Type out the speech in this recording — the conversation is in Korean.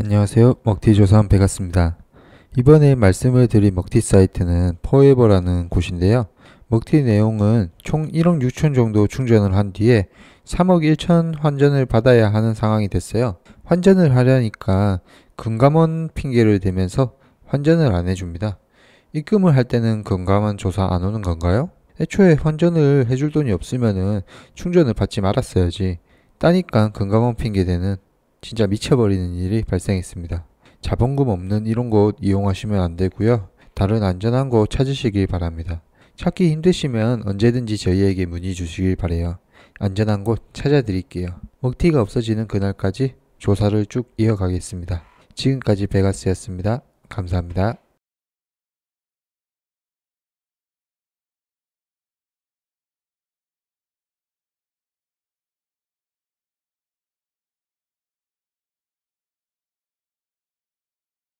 안녕하세요. 먹튀조선 베가스입니다. 이번에 말씀을 드린 먹튀 사이트는 포에버라는 곳인데요. 먹튀 내용은 총 1억 6천 정도 충전을 한 뒤에 3억 1천 환전을 받아야 하는 상황이 됐어요. 환전을 하려니까 금감원 핑계를 대면서 환전을 안 해줍니다. 입금을 할 때는 금감원 조사 안 오는 건가요? 애초에 환전을 해줄 돈이 없으면 충전을 받지 말았어야지. 따니까 금감원 핑계대는 진짜 미쳐버리는 일이 발생했습니다. 자본금 없는 이런 곳 이용하시면 안 되고요. 다른 안전한 곳 찾으시길 바랍니다. 찾기 힘드시면 언제든지 저희에게 문의 주시길 바래요. 안전한 곳 찾아드릴게요. 먹티가 없어지는 그날까지 조사를 쭉 이어가겠습니다. 지금까지 베가스였습니다. 감사합니다.